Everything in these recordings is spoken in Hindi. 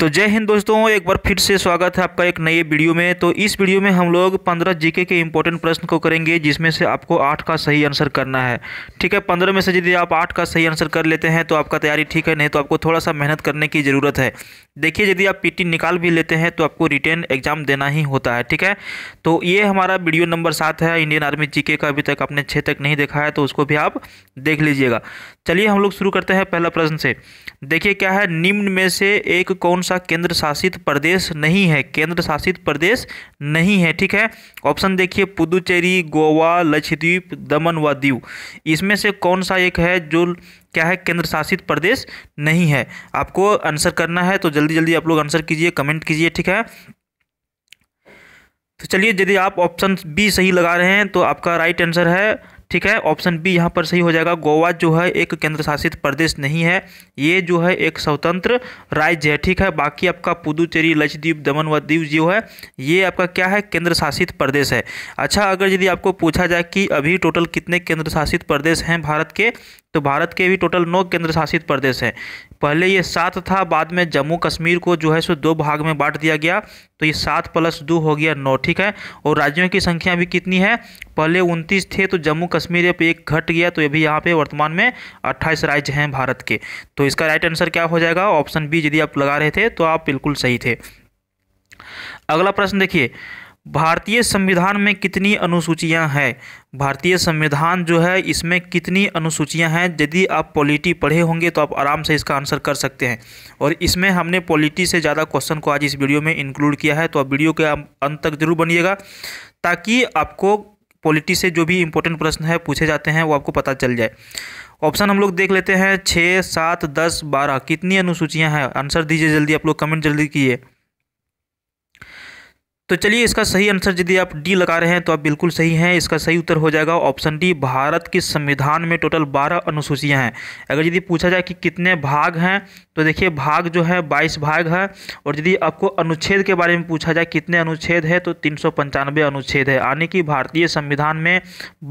तो जय हिंद दोस्तों एक बार फिर से स्वागत है आपका एक नए वीडियो में तो इस वीडियो में हम लोग पंद्रह जीके के इम्पोर्टेंट प्रश्न को करेंगे जिसमें से आपको आठ का सही आंसर करना है ठीक है पंद्रह में से यदि आप आठ का सही आंसर कर लेते हैं तो आपका तैयारी ठीक है नहीं तो आपको थोड़ा सा मेहनत करने की ज़रूरत है देखिए यदि आप पी निकाल भी लेते हैं तो आपको रिटर्न एग्जाम देना ही होता है ठीक है तो ये हमारा वीडियो नंबर सात है इंडियन आर्मी जीके का अभी तक आपने छः तक नहीं देखा है तो उसको भी आप देख लीजिएगा चलिए हम लोग शुरू करते हैं पहला प्रश्न से देखिए क्या है निम्न में से एक कौन सा केंद्र शासित प्रदेश नहीं है केंद्र शासित प्रदेश नहीं है ठीक है ऑप्शन देखिए पुदुचेरी गोवा लक्षद्वीप दमन व दीव इसमें से कौन सा एक है जो क्या है केंद्र शासित प्रदेश नहीं है आपको आंसर करना है तो जल्दी जल्दी आप लोग आंसर कीजिए कमेंट कीजिए ठीक है तो चलिए यदि आप ऑप्शन बी सही लगा रहे हैं तो आपका राइट आंसर है ठीक है ऑप्शन बी यहाँ पर सही हो जाएगा गोवा जो है एक केंद्र शासित प्रदेश नहीं है ये जो है एक स्वतंत्र राज्य है ठीक है बाकी आपका पुदुचेरी लक्षद्वीप दमन व दीव जो है ये आपका क्या है केंद्र शासित प्रदेश है अच्छा अगर यदि आपको पूछा जाए कि अभी टोटल कितने केंद्र शासित प्रदेश हैं भारत के तो भारत के भी टोटल नौ केंद्र शासित प्रदेश हैं पहले ये सात था बाद में जम्मू कश्मीर को जो है सो दो भाग में बांट दिया गया तो ये सात प्लस दो हो गया नौ ठीक है और राज्यों की संख्या भी कितनी है पहले उनतीस थे तो जम्मू कश्मीर अब एक घट गया तो अभी यहाँ पे वर्तमान में अट्ठाईस राज्य हैं भारत के तो इसका राइट आंसर क्या हो जाएगा ऑप्शन बी यदि आप लगा रहे थे तो आप बिल्कुल सही थे अगला प्रश्न देखिए भारतीय संविधान में कितनी अनुसूचियां हैं भारतीय संविधान जो है इसमें कितनी अनुसूचियां हैं यदि आप पॉलिटी पढ़े होंगे तो आप आराम से इसका आंसर कर सकते हैं और इसमें हमने पॉलिटी से ज़्यादा क्वेश्चन को आज इस वीडियो में इंक्लूड किया है तो आप वीडियो के अंत तक जरूर बनिएगा ताकि आपको पॉलिटी से जो भी इंपॉर्टेंट प्रश्न है पूछे जाते हैं वो आपको पता चल जाए ऑप्शन हम लोग देख लेते हैं छः सात दस बारह कितनी अनुसूचियाँ हैं आंसर दीजिए जल्दी आप लोग कमेंट जल्दी कीजिए तो चलिए इसका सही आंसर यदि आप डी लगा रहे हैं तो आप बिल्कुल सही हैं इसका सही उत्तर हो जाएगा ऑप्शन डी भारत के संविधान में टोटल बारह अनुसूचियां हैं अगर यदि पूछा जाए कि कितने भाग हैं तो देखिए भाग जो है बाईस भाग है और यदि आपको अनुच्छेद के बारे में पूछा जाए कितने अनुच्छेद है तो तीन अनुच्छेद है यानी कि भारतीय संविधान में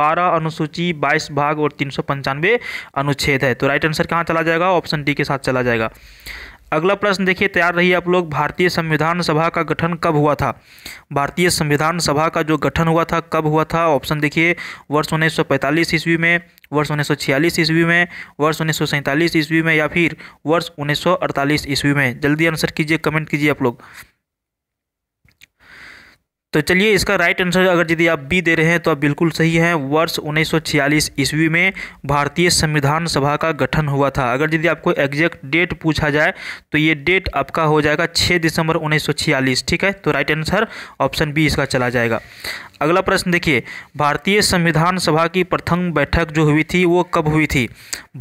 बारह अनुसूची बाईस भाग और तीन अनुच्छेद है तो राइट आंसर कहाँ चला जाएगा ऑप्शन डी के साथ चला जाएगा अगला प्रश्न देखिए तैयार रहिए आप लोग भारतीय संविधान सभा का गठन कब हुआ था भारतीय संविधान सभा का जो गठन हुआ था कब हुआ था ऑप्शन देखिए वर्ष उन्नीस ईस्वी में वर्ष उन्नीस ईस्वी में वर्ष उन्नीस ईस्वी में या फिर वर्ष उन्नीस ईस्वी में जल्दी आंसर कीजिए कमेंट कीजिए आप लोग तो चलिए इसका राइट आंसर अगर यदि आप बी दे रहे हैं तो आप बिल्कुल सही हैं वर्ष 1946 ईस्वी में भारतीय संविधान सभा का गठन हुआ था अगर यदि आपको एग्जैक्ट डेट पूछा जाए तो ये डेट आपका हो जाएगा 6 दिसंबर 1946 ठीक है तो राइट आंसर ऑप्शन बी इसका चला जाएगा अगला प्रश्न देखिए भारतीय संविधान सभा की प्रथम बैठक जो हुई थी वो कब हुई थी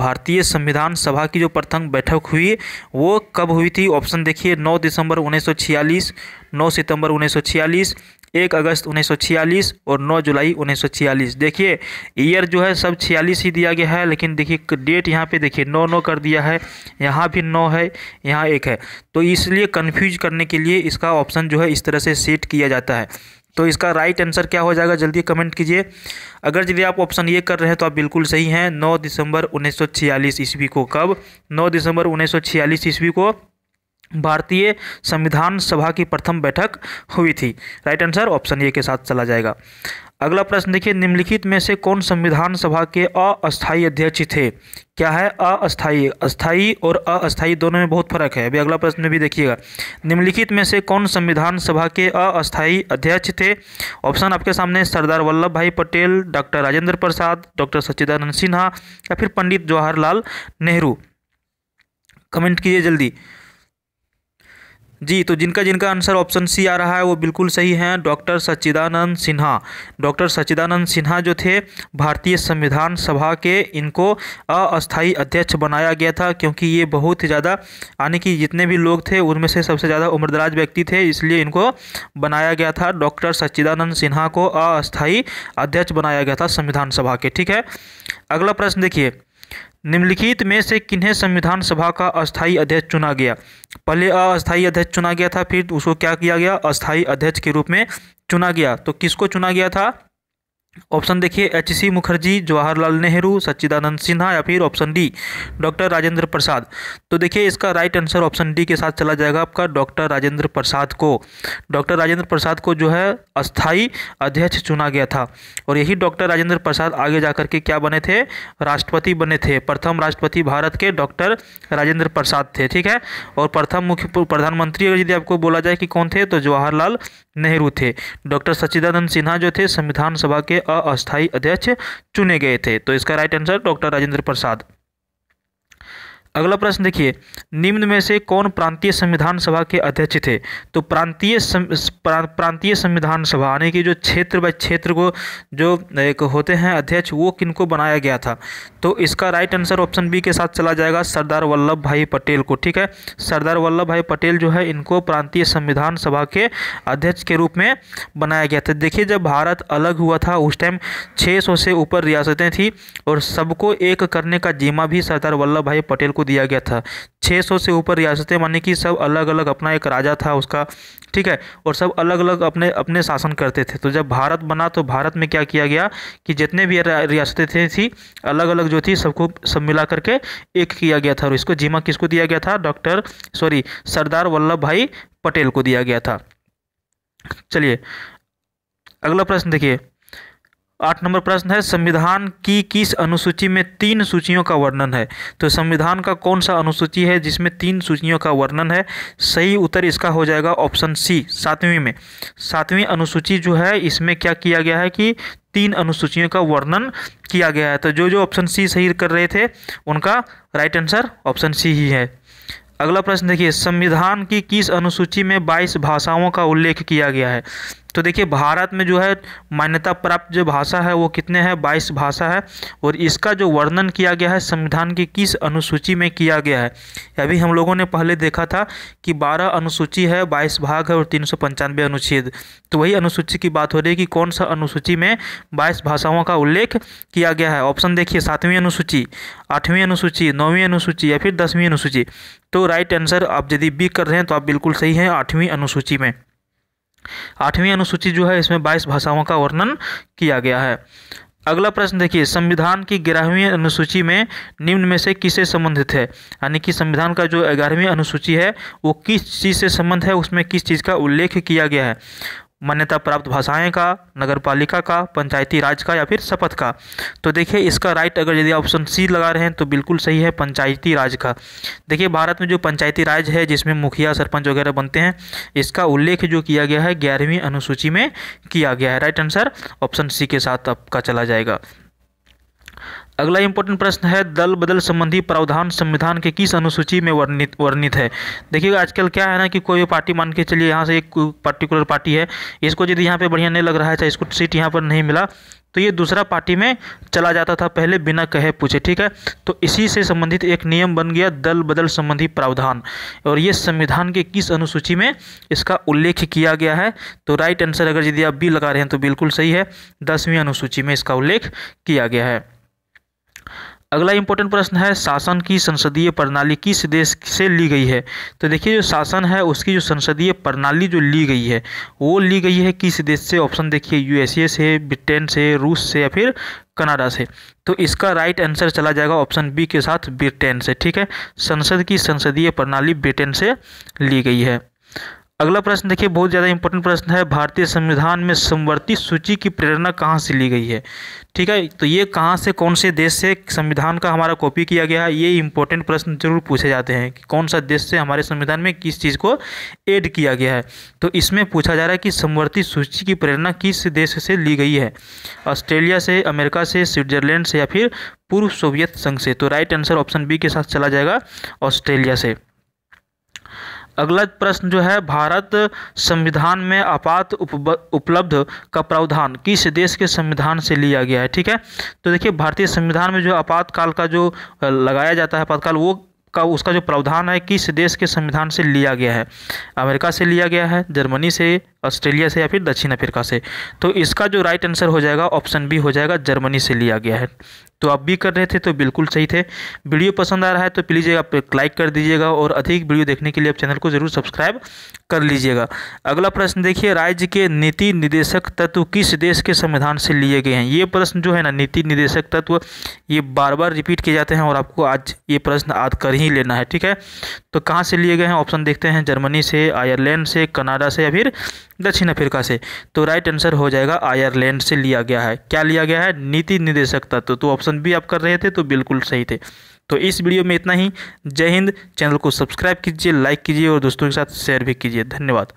भारतीय संविधान सभा की जो प्रथम बैठक हुई वो कब हुई थी ऑप्शन देखिए 9 दिसंबर 1946 9 सितंबर एक अगस्त उन्नीस और नौ जुलाई उन्नीस देखिए ईयर जो है सब छियालीस ही दिया गया है लेकिन देखिए डेट यहाँ पे देखिए नौ नौ कर दिया है यहाँ भी नौ है यहाँ एक है तो इसलिए कन्फ्यूज करने के लिए इसका ऑप्शन जो है इस तरह से सेट किया जाता है तो इसका राइट आंसर क्या हो जाएगा जल्दी कमेंट कीजिए अगर यदि आप ऑप्शन ये कर रहे हैं तो आप बिल्कुल सही हैं 9 दिसंबर 1946 ईस्वी को कब 9 दिसंबर 1946 ईस्वी को भारतीय संविधान सभा की प्रथम बैठक हुई थी राइट आंसर ऑप्शन ए के साथ चला जाएगा अगला प्रश्न देखिए निम्नलिखित में से कौन संविधान सभा के अस्थायी अध्यक्ष थे क्या है अस्थायी अस्थायी और अस्थायी दोनों में बहुत फर्क है अभी अगला प्रश्न में भी देखिएगा निम्नलिखित में से कौन संविधान सभा के अस्थायी अध्यक्ष थे ऑप्शन आपके सामने सरदार वल्लभ भाई पटेल डॉक्टर राजेंद्र प्रसाद डॉक्टर सच्चिदानंद सिन्हा या फिर पंडित जवाहरलाल नेहरू कमेंट कीजिए जल्दी जी तो जिनका जिनका आंसर ऑप्शन सी आ रहा है वो बिल्कुल सही हैं डॉक्टर सच्चिदानंद सिन्हा डॉक्टर सच्चिदानंद सिन्हा जो थे भारतीय संविधान सभा के इनको अस्थाई अध्यक्ष बनाया गया था क्योंकि ये बहुत ही ज़्यादा यानी कि जितने भी लोग थे उनमें से सबसे ज़्यादा उम्रदराज व्यक्ति थे इसलिए इनको बनाया गया था डॉक्टर सच्चिदानंद सिन्हा को अस्थायी अध्यक्ष बनाया गया था संविधान सभा के ठीक है अगला प्रश्न देखिए निम्नलिखित में से किन्हें संविधान सभा का अस्थायी अध्यक्ष चुना गया पहले अस्थायी अध्यक्ष चुना गया था फिर उसको क्या किया गया अस्थायी अध्यक्ष के रूप में चुना गया तो किसको चुना गया था ऑप्शन देखिए एच सी मुखर्जी जवाहरलाल नेहरू सच्चिदानंद सिन्हा या फिर option D doctor Rajendra Prasad तो देखिए इसका राइट आंसर ऑप्शन डी के साथ चला जाएगा आपका डॉक्टर राजेंद्र प्रसाद को डॉक्टर राजेंद्र प्रसाद को जो है अस्थाई अध्यक्ष चुना गया था और यही डॉक्टर राजेंद्र प्रसाद आगे जा के क्या बने थे राष्ट्रपति बने थे प्रथम राष्ट्रपति भारत के डॉक्टर राजेंद्र प्रसाद थे ठीक है और प्रथम मुख्य प्रधानमंत्री अगर यदि आपको बोला जाए कि कौन थे तो जवाहरलाल नेहरू थे डॉक्टर सच्चिदानंद सिन्हा जो थे संविधान सभा के अस्थायी अध्यक्ष चुने गए थे तो इसका right answer doctor Rajendra Prasad अगला प्रश्न देखिए निम्न में से कौन प्रांतीय संविधान सभा के अध्यक्ष थे तो प्रांतीय प्रांतीय संविधान सभा यानी कि जो क्षेत्र बाय क्षेत्र को जो एक होते हैं अध्यक्ष वो किनको बनाया गया था तो इसका राइट आंसर ऑप्शन बी के साथ चला जाएगा सरदार वल्लभ भाई पटेल को ठीक है सरदार वल्लभ भाई पटेल जो है इनको प्रांतीय संविधान सभा के अध्यक्ष के रूप में बनाया गया था देखिए जब भारत अलग हुआ था उस टाइम छः से ऊपर रियासतें थी और सबको एक करने का जिम्मा भी सरदार वल्लभ भाई पटेल को दिया गया था 600 से ऊपर रियासतें माने कि सब अलग अलग अपना एक राजा था उसका ठीक है और सब अलग अलग अपने अपने शासन करते थे तो जब भारत बना तो भारत में क्या किया गया कि जितने भी रियासतें थी थी अलग अलग जो थी सबको सब मिला करके एक किया गया था और इसको जिमा किसको दिया गया था डॉक्टर सॉरी सरदार वल्लभ भाई पटेल को दिया गया था चलिए अगला प्रश्न देखिए आठ नंबर प्रश्न है संविधान की किस अनुसूची में तीन सूचियों का वर्णन है तो संविधान का कौन सा अनुसूची है जिसमें तीन सूचियों का वर्णन है सही उत्तर इसका हो जाएगा ऑप्शन सी सातवीं में सातवीं अनुसूची जो है इसमें क्या किया गया है कि तीन अनुसूचियों का वर्णन किया गया है तो जो जो ऑप्शन सी सही कर रहे थे उनका राइट आंसर ऑप्शन सी ही है अगला प्रश्न देखिए संविधान की किस अनुसूची में 22 भाषाओं का उल्लेख किया गया है तो देखिए भारत में जो है मान्यता प्राप्त जो भाषा है वो कितने हैं बाईस भाषा है और इसका जो वर्णन किया गया है संविधान की किस अनुसूची में किया गया है अभी हम लोगों ने पहले देखा था कि बारह अनुसूची है बाईस भाग है और तीन अनुच्छेद तो वही अनुसूची की बात हो रही है कि कौन सा अनुसूची में बाईस भाषाओं का उल्लेख किया गया है ऑप्शन देखिए सातवीं अनुसूची आठवीं अनुसूची नौवीं अनुसूची या फिर दसवीं अनुसूची तो राइट आंसर आप यदि बी कर रहे हैं तो आप बिल्कुल सही हैं आठवीं अनुसूची में आठवीं अनुसूची जो है इसमें बाईस भाषाओं का वर्णन किया गया है अगला प्रश्न देखिए संविधान की ग्यारहवीं अनुसूची में निम्न में से किसे संबंधित है यानी कि संविधान का जो ग्यारहवीं अनुसूची है वो किस चीज़ से संबंध है उसमें किस चीज़ का उल्लेख किया गया है मान्यता प्राप्त भाषाएं का नगर पालिका का पंचायती राज का या फिर शपथ का तो देखिए इसका राइट अगर यदि ऑप्शन सी लगा रहे हैं तो बिल्कुल सही है पंचायती राज का देखिए भारत में जो पंचायती राज है जिसमें मुखिया सरपंच वगैरह बनते हैं इसका उल्लेख जो किया गया है ग्यारहवीं अनुसूची में किया गया है राइट आंसर ऑप्शन सी के साथ आपका चला जाएगा अगला इंपॉर्टेंट प्रश्न है दल बदल संबंधी प्रावधान संविधान के किस अनुसूची में वर्णित वर्णित है देखिए आजकल क्या है ना कि कोई पार्टी मान के चलिए यहाँ से एक पर्टिकुलर पार्टी है इसको यदि यहाँ पे बढ़िया नहीं लग रहा है चाहे इसको सीट यहाँ पर नहीं मिला तो ये दूसरा पार्टी में चला जाता था पहले बिना कहे पूछे ठीक है तो इसी से संबंधित एक नियम बन गया दल बदल संबंधी प्रावधान और ये संविधान के किस अनुसूची में इसका उल्लेख किया गया है तो राइट आंसर अगर यदि आप बी लगा रहे हैं तो बिल्कुल सही है दसवीं अनुसूची में इसका उल्लेख किया गया है अगला इंपॉर्टेंट प्रश्न है शासन की संसदीय प्रणाली किस देश से ली गई है तो देखिए जो शासन है उसकी जो संसदीय प्रणाली जो ली गई है वो ली गई है किस देश से ऑप्शन देखिए यूएसए से ब्रिटेन से रूस से या फिर कनाडा से तो इसका राइट आंसर चला जाएगा ऑप्शन बी के साथ ब्रिटेन से ठीक है संसद की संसदीय प्रणाली ब्रिटेन से ली गई है अगला प्रश्न देखिए बहुत ज़्यादा इंपॉर्टेंट प्रश्न है भारतीय संविधान में समवर्ती सूची की प्रेरणा कहाँ से ली गई है ठीक है तो ये कहाँ से कौन से देश से संविधान का हमारा कॉपी किया गया है ये इंपॉर्टेंट प्रश्न जरूर पूछे जाते हैं कि कौन सा देश से हमारे संविधान में किस चीज़ को एड किया गया है तो इसमें पूछा जा रहा है कि समवर्ती सूची की प्रेरणा किस देश से ली गई है ऑस्ट्रेलिया से अमेरिका से स्विट्जरलैंड से या फिर पूर्व सोवियत संघ से तो राइट आंसर ऑप्शन बी के साथ चला जाएगा ऑस्ट्रेलिया से अगला प्रश्न जो है भारत संविधान में आपात उपलब्ध का प्रावधान किस देश के संविधान से लिया गया है ठीक है तो देखिए भारतीय संविधान में जो आपातकाल का जो लगाया जाता है आपातकाल वो का उसका जो प्रावधान है किस देश के संविधान से लिया गया है अमेरिका से लिया गया है जर्मनी से ऑस्ट्रेलिया से या फिर दक्षिण अफ्रीका से तो इसका जो राइट आंसर हो जाएगा ऑप्शन बी हो जाएगा जर्मनी से लिया गया है तो आप भी कर रहे थे तो बिल्कुल सही थे वीडियो पसंद आ रहा है तो प्लीज़ आप लाइक कर दीजिएगा और अधिक वीडियो देखने के लिए आप चैनल को जरूर सब्सक्राइब कर लीजिएगा अगला प्रश्न देखिए राज्य के नीति निदेशक तत्व किस देश के संविधान से लिए गए हैं ये प्रश्न जो है ना नीति निदेशक तत्व ये बार बार रिपीट किए जाते हैं और आपको आज ये प्रश्न आद कर ही लेना है ठीक है तो कहाँ से लिए गए हैं ऑप्शन देखते हैं जर्मनी से आयरलैंड से कनाडा से या फिर दक्षिण अफ्रीका से तो राइट आंसर हो जाएगा आयरलैंड से लिया गया है क्या लिया गया है नीति निदेशक तत्व तो ऑप्शन बी आप कर रहे थे तो बिल्कुल सही थे तो इस वीडियो में इतना ही जय हिंद चैनल को सब्सक्राइब कीजिए लाइक कीजिए और दोस्तों के साथ शेयर भी कीजिए धन्यवाद